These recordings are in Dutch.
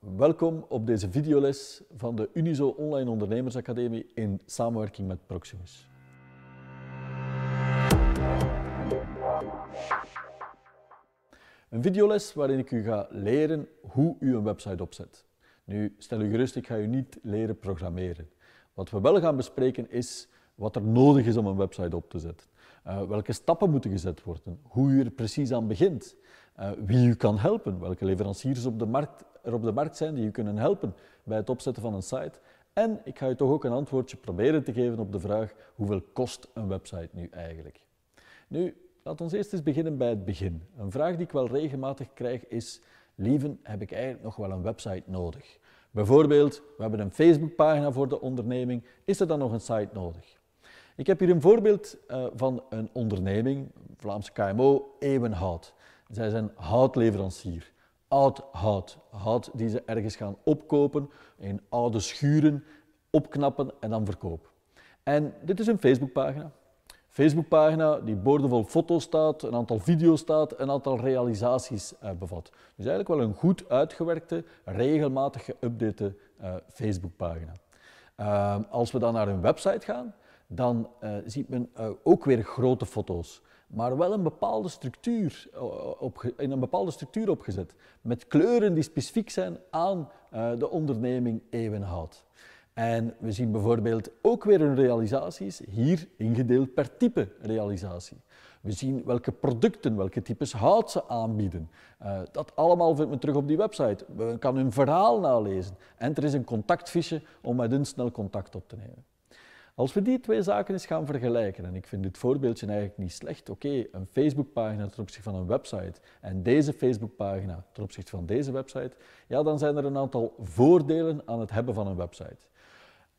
Welkom op deze videoles van de Unizo Online Ondernemersacademie in samenwerking met Proximus. Een videoles waarin ik u ga leren hoe u een website opzet. Nu, stel u gerust, ik ga u niet leren programmeren. Wat we wel gaan bespreken is wat er nodig is om een website op te zetten. Eh, welke stappen moeten gezet worden, hoe u er precies aan begint, eh, wie u kan helpen, welke leveranciers op de markt er op de markt zijn die je kunnen helpen bij het opzetten van een site. En ik ga je toch ook een antwoordje proberen te geven op de vraag hoeveel kost een website nu eigenlijk? Nu, laten we eerst eens beginnen bij het begin. Een vraag die ik wel regelmatig krijg is, lieven, heb ik eigenlijk nog wel een website nodig? Bijvoorbeeld, we hebben een Facebookpagina voor de onderneming, is er dan nog een site nodig? Ik heb hier een voorbeeld eh, van een onderneming, Vlaamse KMO, Ewenhout. Zij zijn houtleverancier oud hout. Hout die ze ergens gaan opkopen, in oude schuren opknappen en dan verkopen. En dit is een Facebookpagina. Facebookpagina die boordevol foto's staat, een aantal video's staat, een aantal realisaties eh, bevat. Dus eigenlijk wel een goed uitgewerkte, regelmatig geüpdate eh, Facebookpagina. Ehm, als we dan naar hun website gaan, dan eh, ziet men eh, ook weer grote foto's maar wel een bepaalde structuur eh, op, in een bepaalde structuur opgezet. Met kleuren die specifiek zijn aan eh, de onderneming Eeuwenhout. En we zien bijvoorbeeld ook weer hun realisaties, hier ingedeeld per type realisatie. We zien welke producten, welke types hout ze aanbieden. Eh, dat allemaal vindt men terug op die website. Men kan hun verhaal nalezen. En er is een contactfiche om met hun snel contact op te nemen. Als we die twee zaken eens gaan vergelijken, en ik vind dit voorbeeldje eigenlijk niet slecht, oké, een Facebookpagina ten opzichte van een website en deze Facebookpagina ten opzichte van deze website, ja, dan zijn er een aantal voordelen aan het hebben van een website.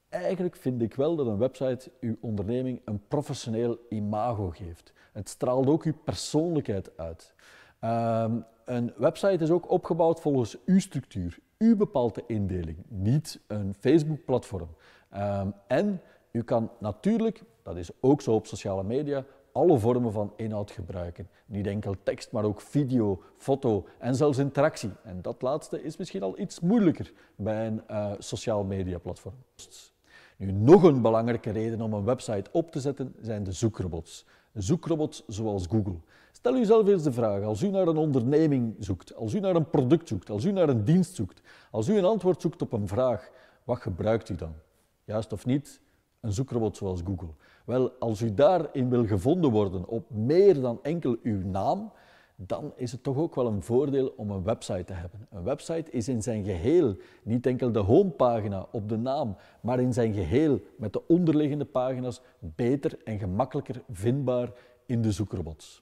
Eigenlijk vind ik wel dat een website uw onderneming een professioneel imago geeft. Het straalt ook uw persoonlijkheid uit. Ehm, een website is ook opgebouwd volgens uw structuur. uw bepaalde indeling, niet een Facebook-platform. Ehm, en u kan natuurlijk, dat is ook zo op sociale media, alle vormen van inhoud gebruiken. Niet enkel tekst, maar ook video, foto en zelfs interactie. En dat laatste is misschien al iets moeilijker bij een uh, sociaal media platform. Nu, nog een belangrijke reden om een website op te zetten zijn de zoekrobots. Zoekrobots zoals Google. Stel u zelf eens de vraag, als u naar een onderneming zoekt, als u naar een product zoekt, als u naar een dienst zoekt, als u een antwoord zoekt op een vraag, wat gebruikt u dan? Juist of niet? een zoekrobot zoals Google. Wel, als u daarin wil gevonden worden op meer dan enkel uw naam, dan is het toch ook wel een voordeel om een website te hebben. Een website is in zijn geheel niet enkel de homepagina op de naam, maar in zijn geheel met de onderliggende pagina's beter en gemakkelijker vindbaar in de zoekrobots.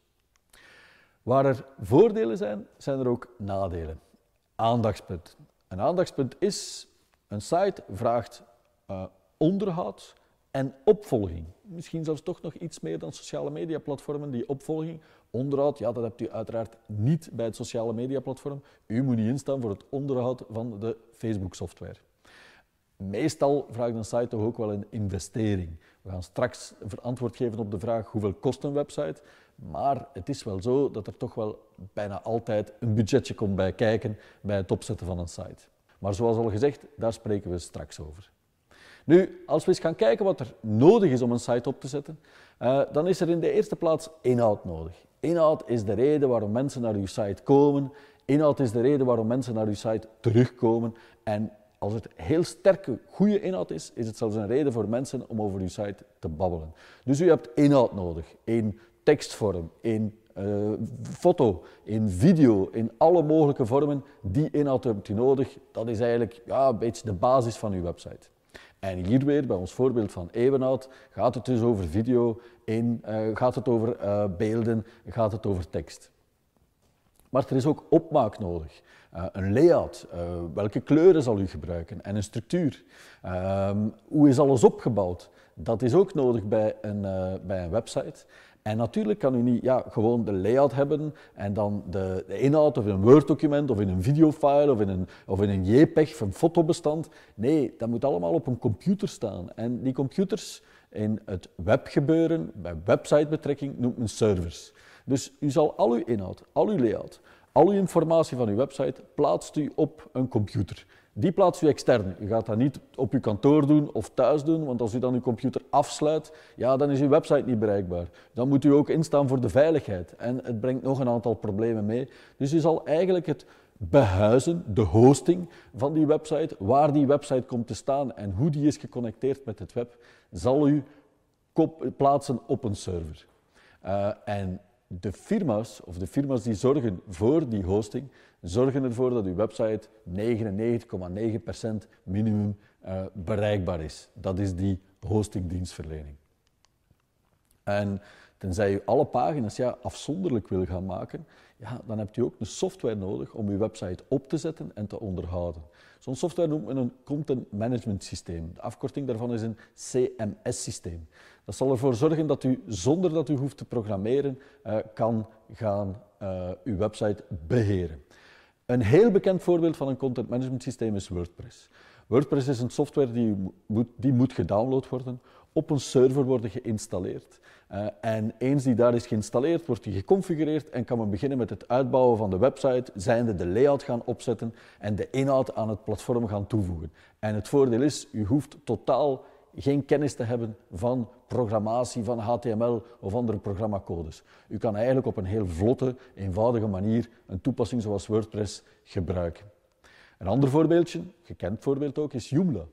Waar er voordelen zijn, zijn er ook nadelen. Aandachtspunt. Een aandachtspunt is, een site vraagt eh, onderhoud, en opvolging. Misschien zelfs toch nog iets meer dan sociale mediaplatformen. Die opvolging, onderhoud, ja, dat hebt u uiteraard niet bij het sociale mediaplatform. U moet niet instaan voor het onderhoud van de Facebook-software. Meestal vraagt een site toch ook wel een investering. We gaan straks verantwoord geven op de vraag hoeveel kost een website. Maar het is wel zo dat er toch wel bijna altijd een budgetje komt bij kijken bij het opzetten van een site. Maar zoals al gezegd, daar spreken we straks over. Nu, als we eens gaan kijken wat er nodig is om een site op te zetten, eh, dan is er in de eerste plaats inhoud nodig. Inhoud is de reden waarom mensen naar uw site komen. Inhoud is de reden waarom mensen naar uw site terugkomen. En als het heel sterke, goede inhoud is, is het zelfs een reden voor mensen om over uw site te babbelen. Dus u hebt inhoud nodig in tekstvorm, in eh, foto, in video, in alle mogelijke vormen. Die inhoud hebt u nodig. Dat is eigenlijk ja, een beetje de basis van uw website. En hier weer, bij ons voorbeeld van Ebenhout, gaat het dus over video, in, eh, gaat het over eh, beelden, gaat het over tekst. Maar er is ook opmaak nodig. Uh, een layout, welke kleuren zal u gebruiken en een structuur. Ehm, hoe is alles opgebouwd? Dat is ook nodig bij een, bij een website. En natuurlijk kan u niet ja, gewoon de layout hebben en dan de, de inhoud of in een Word-document of in een videofile of in een, of in een JPEG of een fotobestand. Nee, dat moet allemaal op een computer staan. En die computers in het web gebeuren bij websitebetrekking, noemt men servers. Dus u zal al uw inhoud, al uw layout, al uw informatie van uw website plaatst u op een computer. Die plaatst u extern. U gaat dat niet op uw kantoor doen of thuis doen, want als u dan uw computer afsluit, ja, dan is uw website niet bereikbaar. Dan moet u ook instaan voor de veiligheid. En het brengt nog een aantal problemen mee. Dus u zal eigenlijk het behuizen, de hosting van die website, waar die website komt te staan en hoe die is geconnecteerd met het web, zal u plaatsen op een server. Eh, en de firma's, of de firma's die zorgen voor die hosting, zorgen ervoor dat uw website 99,9% minimum eh, bereikbaar is. Dat is die hostingdienstverlening. En Tenzij je alle pagina's ja, afzonderlijk wil gaan maken, ja, dan hebt u ook een software nodig om uw website op te zetten en te onderhouden. Zo'n software noemt men een content management systeem. De afkorting daarvan is een CMS-systeem. Dat zal ervoor zorgen dat u zonder dat u hoeft te programmeren eh, kan gaan eh, uw website beheren. Een heel bekend voorbeeld van een content management systeem is WordPress. WordPress is een software die moet, die moet gedownload worden, op een server worden geïnstalleerd. Eh, en eens die daar is geïnstalleerd, wordt die geconfigureerd en kan men beginnen met het uitbouwen van de website, zijnde de layout gaan opzetten en de inhoud aan het platform gaan toevoegen. En het voordeel is, u hoeft totaal geen kennis te hebben van programmatie, van HTML of andere programmacodes. U kan eigenlijk op een heel vlotte, eenvoudige manier een toepassing zoals WordPress gebruiken. Een ander voorbeeldje, gekend voorbeeld ook, is Joomla.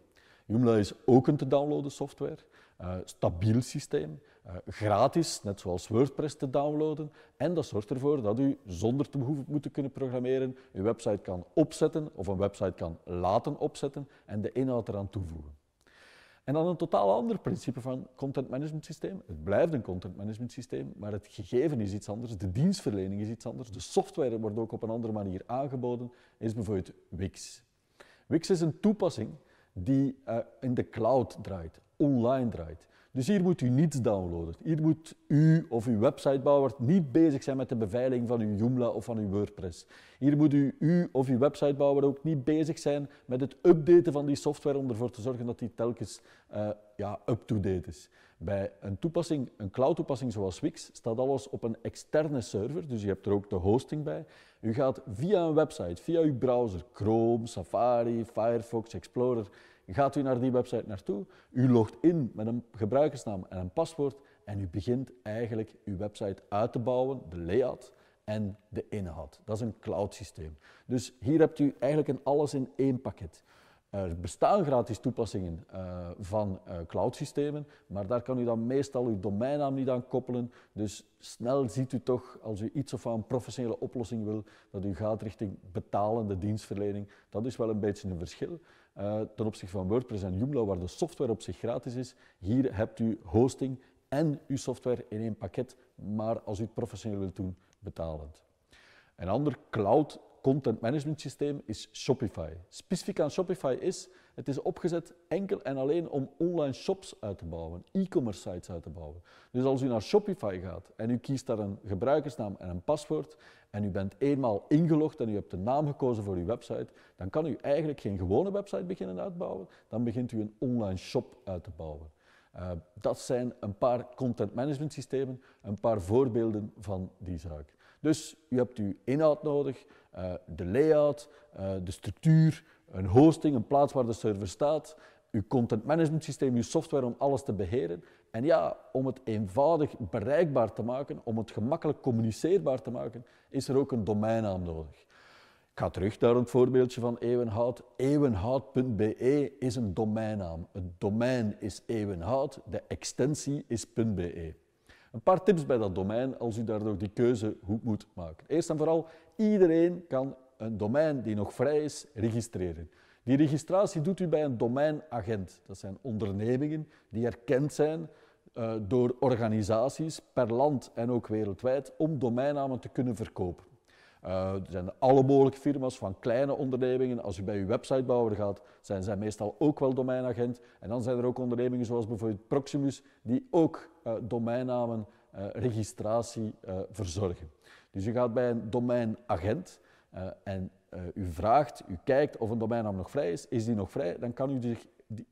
Joomla is ook een te downloaden software, eh, stabiel systeem, eh, gratis, net zoals WordPress te downloaden. En dat zorgt ervoor dat u zonder te hoeven moeten kunnen programmeren, uw website kan opzetten of een website kan laten opzetten en de inhoud eraan toevoegen. En dan een totaal ander principe van content management systeem. Het blijft een content management systeem, maar het gegeven is iets anders, de dienstverlening is iets anders, de software wordt ook op een andere manier aangeboden, is bijvoorbeeld Wix. Wix is een toepassing die eh, in de cloud draait, online draait. Dus hier moet u niets downloaden. Hier moet u of uw websitebouwer niet bezig zijn met de beveiliging van uw Joomla of van uw WordPress. Hier moet u, u of uw websitebouwer ook niet bezig zijn met het updaten van die software om ervoor te zorgen dat die telkens eh, ja, up-to-date is. Bij een toepassing, een cloud-toepassing zoals Wix, staat alles op een externe server, dus je hebt er ook de hosting bij. U gaat via een website, via uw browser, Chrome, Safari, Firefox, Explorer, gaat u naar die website naartoe, u logt in met een gebruikersnaam en een paswoord en u begint eigenlijk uw website uit te bouwen, de layout en de inhoud. Dat is een cloud systeem. Dus hier hebt u eigenlijk een alles in één pakket. Er bestaan gratis toepassingen eh, van uh, cloud systemen, maar daar kan u dan meestal uw domeinnaam niet aan koppelen. Dus snel ziet u toch, als u iets of aan professionele oplossing wil, dat u gaat richting betalende dienstverlening. Dat is wel een beetje een verschil. Eh, ten opzichte van WordPress en Joomla, waar de software op zich gratis is. Hier hebt u hosting en uw software in één pakket, maar als u het professioneel wilt doen, betalend. Een ander cloud content management systeem is Shopify. Specifiek aan Shopify is, het is opgezet enkel en alleen om online shops uit te bouwen, e-commerce sites uit te bouwen. Dus als u naar Shopify gaat en u kiest daar een gebruikersnaam en een paswoord en u bent eenmaal ingelogd en u hebt de naam gekozen voor uw website, dan kan u eigenlijk geen gewone website beginnen uitbouwen, dan begint u een online shop uit te bouwen. Eh, dat zijn een paar content management systemen, een paar voorbeelden van die zaak. Dus je hebt je inhoud nodig, eh, de layout, eh, de structuur, een hosting, een plaats waar de server staat, je content management systeem, je software om alles te beheren. En ja, om het eenvoudig bereikbaar te maken, om het gemakkelijk communiceerbaar te maken, is er ook een domeinnaam nodig. Ik ga terug naar een voorbeeldje van Eeuwenhout. Eeuwenhout.be is een domeinnaam. Het domein is Eeuwenhout, de extensie is .be. Een paar tips bij dat domein als u daardoor die keuze goed moet maken. Eerst en vooral, iedereen kan een domein die nog vrij is registreren. Die registratie doet u bij een domeinagent. Dat zijn ondernemingen die erkend zijn eh, door organisaties per land en ook wereldwijd om domeinnamen te kunnen verkopen. Eh, er zijn alle mogelijke firma's, van kleine ondernemingen. Als u bij uw websitebouwer gaat, zijn zij meestal ook wel domeinagent. En dan zijn er ook ondernemingen zoals bijvoorbeeld Proximus, die ook eh, domeinnamen eh, registratie verzorgen. Dus u gaat bij een domeinagent en u vraagt, u kijkt of een domeinnaam nog vrij is. Is die nog vrij? Dan kan u die,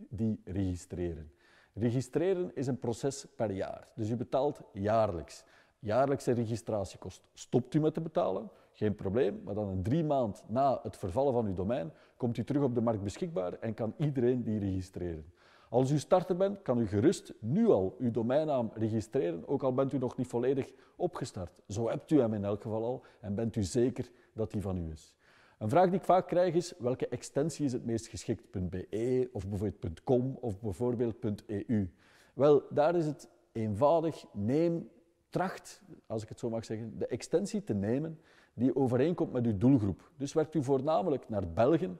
die registreren. Registreren is een proces per jaar. Dus u betaalt jaarlijks. Jaarlijkse registratiekost stopt u met te betalen geen probleem. Maar dan een drie maand na het vervallen van uw domein, komt u terug op de markt beschikbaar en kan iedereen die registreren. Als u starter bent, kan u gerust nu al uw domeinnaam registreren, ook al bent u nog niet volledig opgestart. Zo hebt u hem in elk geval al en bent u zeker dat die van u is. Een vraag die ik vaak krijg is welke extensie is het meest geschikt? .be of bijvoorbeeld .com of bijvoorbeeld .eu? Wel, daar is het eenvoudig. Neem, tracht, als ik het zo mag zeggen, de extensie te nemen die overeenkomt met uw doelgroep. Dus werkt u voornamelijk naar België,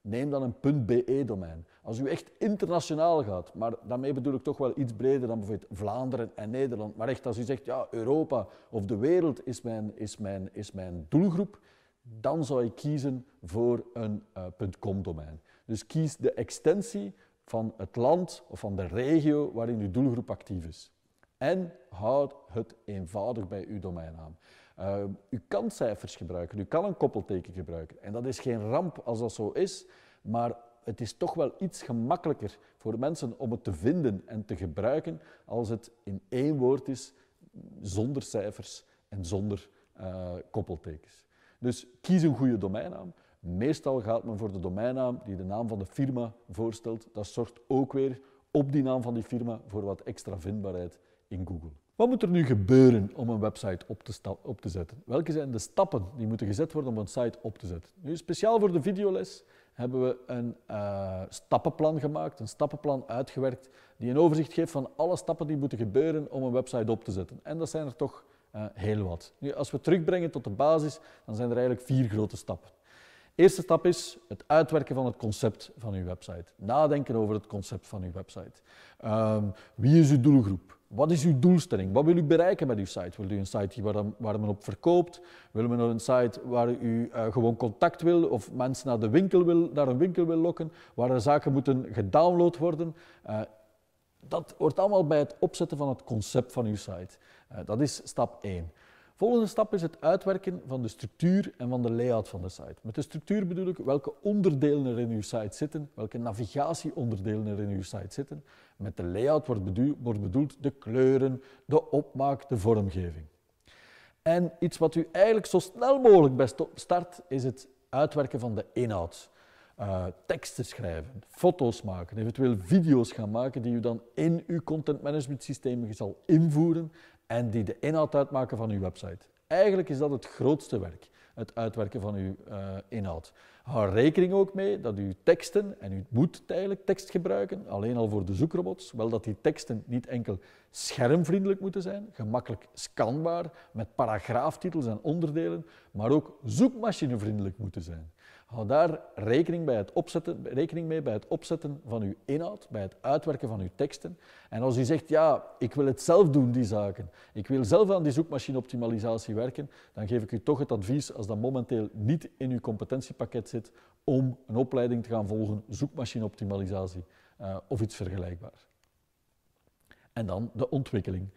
neem dan een .be-domein. Als u echt internationaal gaat, maar daarmee bedoel ik toch wel iets breder dan bijvoorbeeld Vlaanderen en Nederland, maar echt als u zegt, ja, Europa of de wereld is mijn, is mijn, is mijn doelgroep, dan zou ik kiezen voor een eh, .com-domein. Dus kies de extensie van het land of van de regio waarin uw doelgroep actief is. En houd het eenvoudig bij uw domeinnaam. Eh, u kan cijfers gebruiken, u kan een koppelteken gebruiken. En dat is geen ramp als dat zo is, maar het is toch wel iets gemakkelijker voor mensen om het te vinden en te gebruiken als het in één woord is, zonder cijfers en zonder uh, koppeltekens. Dus kies een goede domeinnaam. Meestal gaat men voor de domeinnaam die de naam van de firma voorstelt. Dat zorgt ook weer op die naam van die firma voor wat extra vindbaarheid in Google. Wat moet er nu gebeuren om een website op te, op te, zetten? Welke zijn de stappen die moeten gezet worden om een site op te zetten? Nu, speciaal voor de videoles hebben we een eh, stappenplan gemaakt, een stappenplan uitgewerkt, die een overzicht geeft van alle stappen die moeten gebeuren om een website op te zetten. En dat zijn er toch eh, heel wat. Nu, als we terugbrengen tot de basis, dan zijn er eigenlijk vier grote stappen. eerste stap is het uitwerken van het concept van uw website. Nadenken over het concept van uw website. Ehm, wie is uw doelgroep? Wat is uw doelstelling? Wat wil u bereiken met uw site? Wil u een site waar, waar men op verkoopt? Wil men een site waar u eh, gewoon contact wil of mensen naar, de winkel wil, naar een winkel wil lokken? Waar er zaken moeten gedownload worden? Eh, dat hoort allemaal bij het opzetten van het concept van uw site. Eh, dat is stap 1. Volgende stap is het uitwerken van de structuur en van de layout van de site. Met de structuur bedoel ik welke onderdelen er in uw site zitten, welke navigatieonderdelen er in uw site zitten. Met de layout wordt bedoeld, wordt bedoeld de kleuren, de opmaak, de vormgeving. En iets wat u eigenlijk zo snel mogelijk best start, is het uitwerken van de inhoud. Uh, teksten schrijven, foto's maken, eventueel video's gaan maken die u dan in uw content management systeem zal invoeren en die de inhoud uitmaken van uw website. Eigenlijk is dat het grootste werk, het uitwerken van uw eh, inhoud. Hou rekening ook mee dat uw teksten, en u moet eigenlijk tekst gebruiken, alleen al voor de zoekrobots, wel dat die teksten niet enkel schermvriendelijk moeten zijn, gemakkelijk scanbaar, met paragraaftitels en onderdelen, maar ook zoekmachinevriendelijk moeten zijn. Hou daar rekening, bij het opzetten, rekening mee bij het opzetten van uw inhoud, bij het uitwerken van uw teksten. En als u zegt, ja, ik wil het zelf doen, die zaken, ik wil zelf aan die zoekmachineoptimalisatie werken, dan geef ik u toch het advies, als dat momenteel niet in uw competentiepakket zit, om een opleiding te gaan volgen, zoekmachineoptimalisatie uh, of iets vergelijkbaars. En dan de ontwikkeling.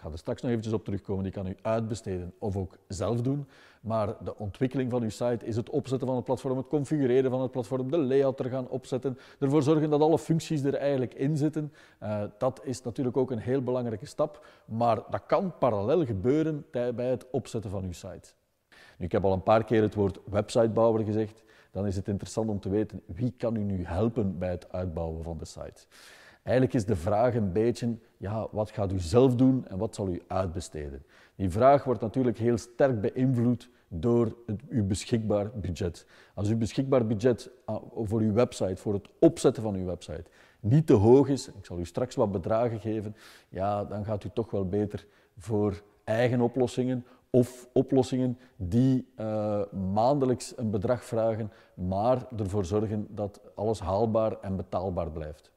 Ik ga er straks nog eventjes op terugkomen, die kan u uitbesteden of ook zelf doen. Maar de ontwikkeling van uw site is het opzetten van het platform, het configureren van het platform, de layout er gaan opzetten, ervoor zorgen dat alle functies er eigenlijk in zitten. Eh, dat is natuurlijk ook een heel belangrijke stap, maar dat kan parallel gebeuren bij het opzetten van uw site. Nu, ik heb al een paar keer het woord websitebouwer gezegd. Dan is het interessant om te weten wie kan u nu helpen bij het uitbouwen van de site. Eigenlijk is de vraag een beetje, ja, wat gaat u zelf doen en wat zal u uitbesteden? Die vraag wordt natuurlijk heel sterk beïnvloed door het, uw beschikbaar budget. Als uw beschikbaar budget ah, voor uw website, voor het opzetten van uw website, niet te hoog is, ik zal u straks wat bedragen geven, ja, dan gaat u toch wel beter voor eigen oplossingen of oplossingen die eh, maandelijks een bedrag vragen, maar ervoor zorgen dat alles haalbaar en betaalbaar blijft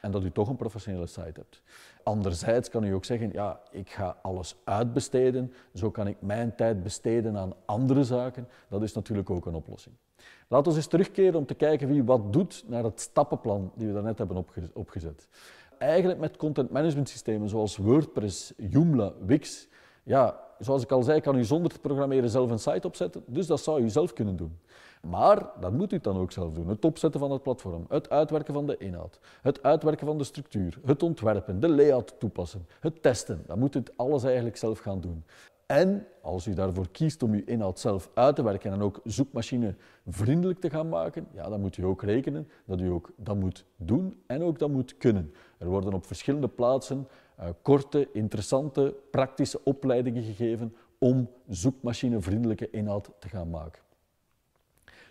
en dat u toch een professionele site hebt. Anderzijds kan u ook zeggen, ja, ik ga alles uitbesteden, zo kan ik mijn tijd besteden aan andere zaken. Dat is natuurlijk ook een oplossing. Laten we eens terugkeren om te kijken wie wat doet naar het stappenplan die we daarnet hebben opgezet. Eigenlijk met content management systemen zoals WordPress, Joomla, Wix, ja, zoals ik al zei, kan u zonder te programmeren zelf een site opzetten, dus dat zou u zelf kunnen doen. Maar dat moet u dan ook zelf doen. Het opzetten van het platform, het uitwerken van de inhoud, het uitwerken van de structuur, het ontwerpen, de layout toepassen, het testen. Dat moet u alles eigenlijk zelf gaan doen. En als u daarvoor kiest om uw inhoud zelf uit te werken en ook zoekmachinevriendelijk vriendelijk te gaan maken, ja, dan moet u ook rekenen dat u ook dat moet doen en ook dat moet kunnen. Er worden op verschillende plaatsen eh, korte, interessante, praktische opleidingen gegeven om zoekmachinevriendelijke inhoud te gaan maken.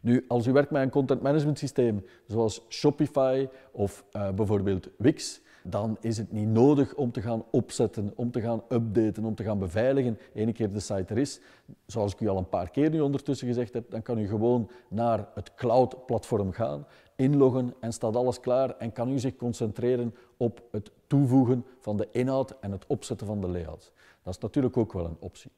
Nu, als u werkt met een content management systeem zoals Shopify of eh, bijvoorbeeld Wix, dan is het niet nodig om te gaan opzetten, om te gaan updaten, om te gaan beveiligen. Eén keer de site er is, zoals ik u al een paar keer nu ondertussen gezegd heb, dan kan u gewoon naar het cloud-platform gaan, inloggen en staat alles klaar en kan u zich concentreren op het toevoegen van de inhoud en het opzetten van de layout. Dat is natuurlijk ook wel een optie.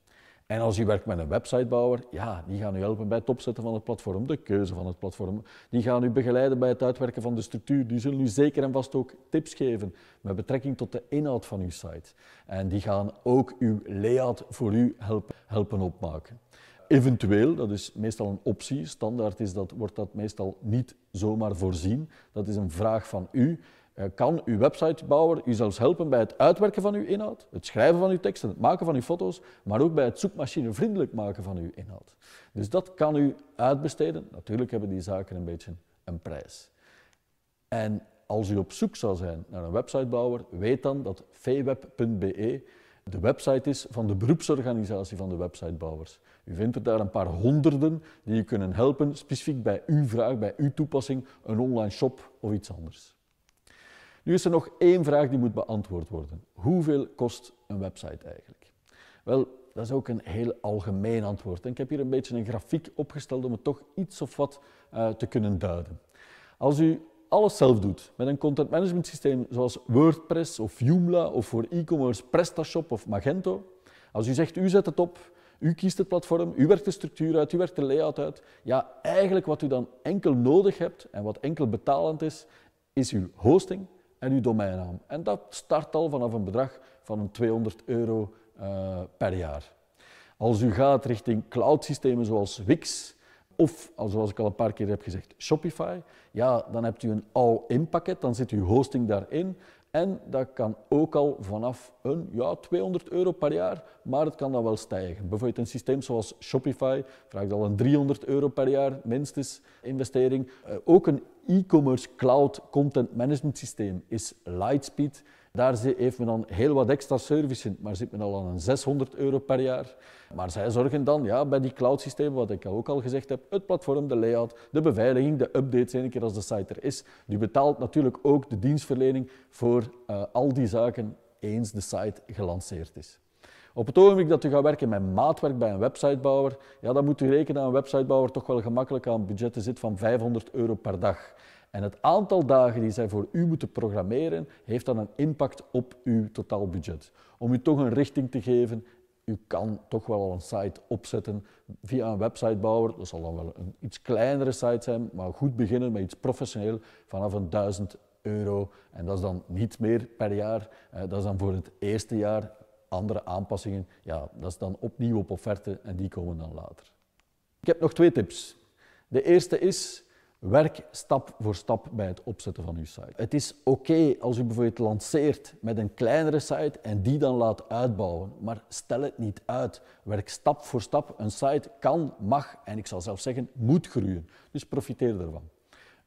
En als je werkt met een websitebouwer, ja, die gaan u helpen bij het opzetten van het platform, de keuze van het platform. Die gaan u begeleiden bij het uitwerken van de structuur. Die zullen u zeker en vast ook tips geven met betrekking tot de inhoud van uw site. En die gaan ook uw layout voor u helpen, helpen opmaken. Eventueel, dat is meestal een optie, standaard is dat, wordt dat meestal niet zomaar voorzien. Dat is een vraag van u. Eh, kan uw websitebouwer u zelfs helpen bij het uitwerken van uw inhoud, het schrijven van uw teksten, het maken van uw foto's, maar ook bij het zoekmachinevriendelijk maken van uw inhoud. Dus dat kan u uitbesteden. Natuurlijk hebben die zaken een beetje een prijs. En als u op zoek zou zijn naar een websitebouwer, weet dan dat vweb.be de website is van de beroepsorganisatie van de websitebouwers. U vindt er daar een paar honderden die u kunnen helpen, specifiek bij uw vraag, bij uw toepassing, een online shop of iets anders. Nu is er nog één vraag die moet beantwoord worden. Hoeveel kost een website eigenlijk? Wel, dat is ook een heel algemeen antwoord. En ik heb hier een beetje een grafiek opgesteld om het toch iets of wat eh, te kunnen duiden. Als u alles zelf doet met een content management systeem zoals WordPress of Joomla of voor e-commerce PrestaShop of Magento, als u zegt u zet het op, u kiest het platform, u werkt de structuur uit, u werkt de layout uit, ja, eigenlijk wat u dan enkel nodig hebt en wat enkel betalend is, is uw hosting, en uw domeinnaam. En dat start al vanaf een bedrag van een 200 euro eh, per jaar. Als u gaat richting cloud-systemen zoals Wix, of zoals ik al een paar keer heb gezegd, Shopify, ja, dan hebt u een all-in pakket, dan zit uw hosting daarin. En dat kan ook al vanaf een ja, 200 euro per jaar, maar het kan dan wel stijgen. Bijvoorbeeld een systeem zoals Shopify vraagt al een 300 euro per jaar minstens investering. Eh, ook een e-commerce cloud content management systeem is Lightspeed. Daar heeft men dan heel wat extra services in, maar zit men al aan een 600 euro per jaar. Maar zij zorgen dan ja, bij die cloud systemen, wat ik ook al gezegd heb, het platform, de layout, de beveiliging, de updates, één keer als de site er is. Die betaalt natuurlijk ook de dienstverlening voor eh, al die zaken eens de site gelanceerd is. Op het ogenblik dat u gaat werken met maatwerk bij een websitebouwer, ja, dan moet u rekenen dat een websitebouwer toch wel gemakkelijk aan budgetten zit van 500 euro per dag. En het aantal dagen die zij voor u moeten programmeren, heeft dan een impact op uw totaalbudget. Om u toch een richting te geven, u kan toch wel al een site opzetten via een websitebouwer. Dat zal dan wel een iets kleinere site zijn, maar goed beginnen met iets professioneel vanaf een 1000 euro. En dat is dan niet meer per jaar. Eh, dat is dan voor het eerste jaar andere aanpassingen, ja, dat is dan opnieuw op offerte en die komen dan later. Ik heb nog twee tips. De eerste is, werk stap voor stap bij het opzetten van uw site. Het is oké als u bijvoorbeeld lanceert met een kleinere site en die dan laat uitbouwen, maar stel het niet uit. Werk stap voor stap. Een site kan, mag en ik zal zelf zeggen moet groeien. Dus profiteer ervan.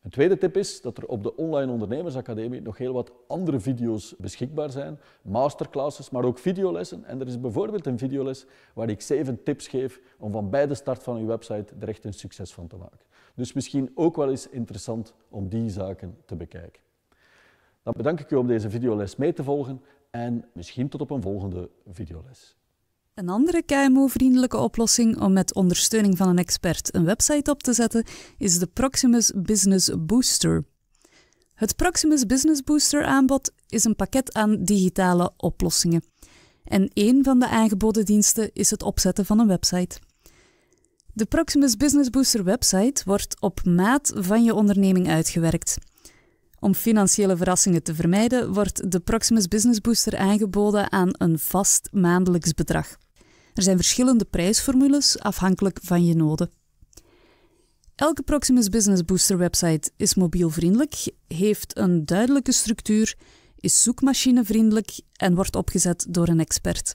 Een tweede tip is dat er op de Online Ondernemersacademie nog heel wat andere video's beschikbaar zijn. Masterclasses, maar ook videolessen. En er is bijvoorbeeld een videoles waar ik zeven tips geef om van bij de start van uw website er echt een succes van te maken. Dus misschien ook wel eens interessant om die zaken te bekijken. Dan bedank ik u om deze videoles mee te volgen en misschien tot op een volgende videoles. Een andere KMO-vriendelijke oplossing om met ondersteuning van een expert een website op te zetten is de Proximus Business Booster. Het Proximus Business Booster aanbod is een pakket aan digitale oplossingen. En één van de aangeboden diensten is het opzetten van een website. De Proximus Business Booster website wordt op maat van je onderneming uitgewerkt. Om financiële verrassingen te vermijden, wordt de Proximus Business Booster aangeboden aan een vast maandelijks bedrag. Er zijn verschillende prijsformules afhankelijk van je noden. Elke Proximus Business Booster website is mobielvriendelijk, heeft een duidelijke structuur, is zoekmachinevriendelijk en wordt opgezet door een expert.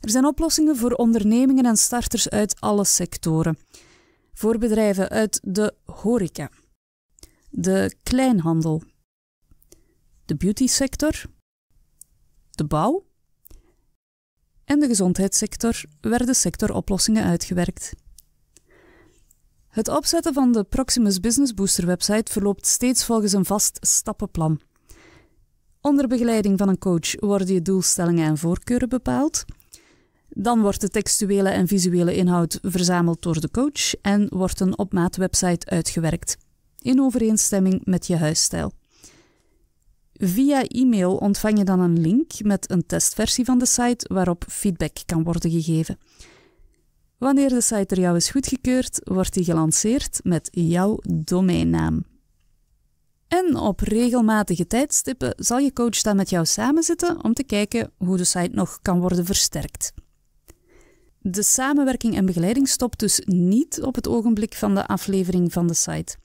Er zijn oplossingen voor ondernemingen en starters uit alle sectoren. Voor bedrijven uit de horeca, de kleinhandel, de beauty sector, de bouw, en de gezondheidssector werden sectoroplossingen uitgewerkt. Het opzetten van de Proximus Business Booster website verloopt steeds volgens een vast stappenplan. Onder begeleiding van een coach worden je doelstellingen en voorkeuren bepaald. Dan wordt de textuele en visuele inhoud verzameld door de coach en wordt een op maat website uitgewerkt, in overeenstemming met je huisstijl. Via e-mail ontvang je dan een link met een testversie van de site waarop feedback kan worden gegeven. Wanneer de site er jou is goedgekeurd, wordt die gelanceerd met jouw domeinnaam. En op regelmatige tijdstippen zal je coach dan met jou samenzitten om te kijken hoe de site nog kan worden versterkt. De samenwerking en begeleiding stopt dus niet op het ogenblik van de aflevering van de site.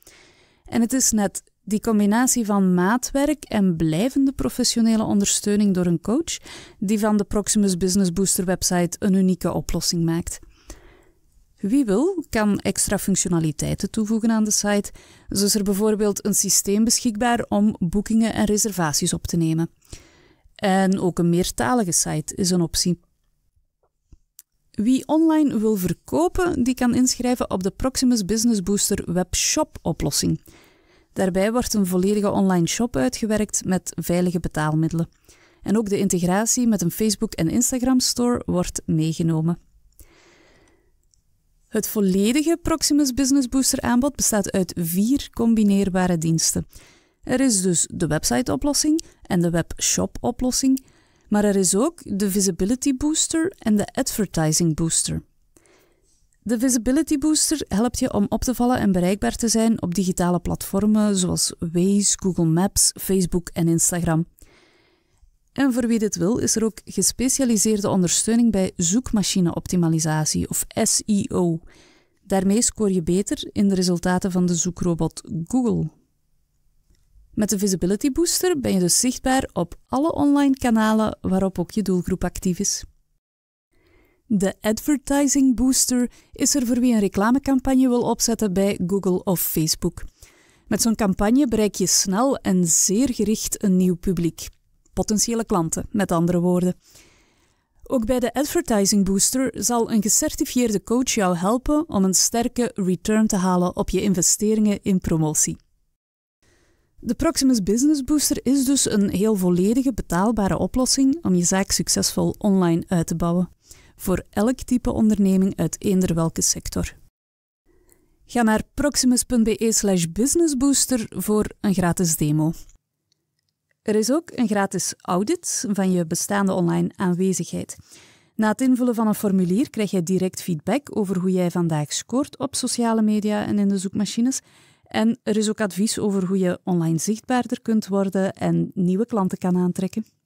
En het is net die combinatie van maatwerk en blijvende professionele ondersteuning door een coach, die van de Proximus Business Booster website een unieke oplossing maakt. Wie wil, kan extra functionaliteiten toevoegen aan de site. Zo is er bijvoorbeeld een systeem beschikbaar om boekingen en reservaties op te nemen. En ook een meertalige site is een optie. Wie online wil verkopen, die kan inschrijven op de Proximus Business Booster webshop-oplossing. Daarbij wordt een volledige online shop uitgewerkt met veilige betaalmiddelen. En ook de integratie met een Facebook- en Instagram-store wordt meegenomen. Het volledige Proximus Business Booster aanbod bestaat uit vier combineerbare diensten. Er is dus de website-oplossing en de webshop-oplossing, maar er is ook de Visibility Booster en de Advertising Booster. De Visibility Booster helpt je om op te vallen en bereikbaar te zijn op digitale platformen zoals Waze, Google Maps, Facebook en Instagram. En voor wie dit wil, is er ook gespecialiseerde ondersteuning bij zoekmachineoptimalisatie of SEO. Daarmee scoor je beter in de resultaten van de zoekrobot Google. Met de Visibility Booster ben je dus zichtbaar op alle online kanalen waarop ook je doelgroep actief is. De Advertising Booster is er voor wie een reclamecampagne wil opzetten bij Google of Facebook. Met zo'n campagne bereik je snel en zeer gericht een nieuw publiek. Potentiële klanten, met andere woorden. Ook bij de Advertising Booster zal een gecertificeerde coach jou helpen om een sterke return te halen op je investeringen in promotie. De Proximus Business Booster is dus een heel volledige, betaalbare oplossing om je zaak succesvol online uit te bouwen voor elk type onderneming uit eender welke sector. Ga naar proximus.be/slash businessbooster voor een gratis demo. Er is ook een gratis audit van je bestaande online aanwezigheid. Na het invullen van een formulier krijg je direct feedback over hoe jij vandaag scoort op sociale media en in de zoekmachines. En er is ook advies over hoe je online zichtbaarder kunt worden en nieuwe klanten kan aantrekken.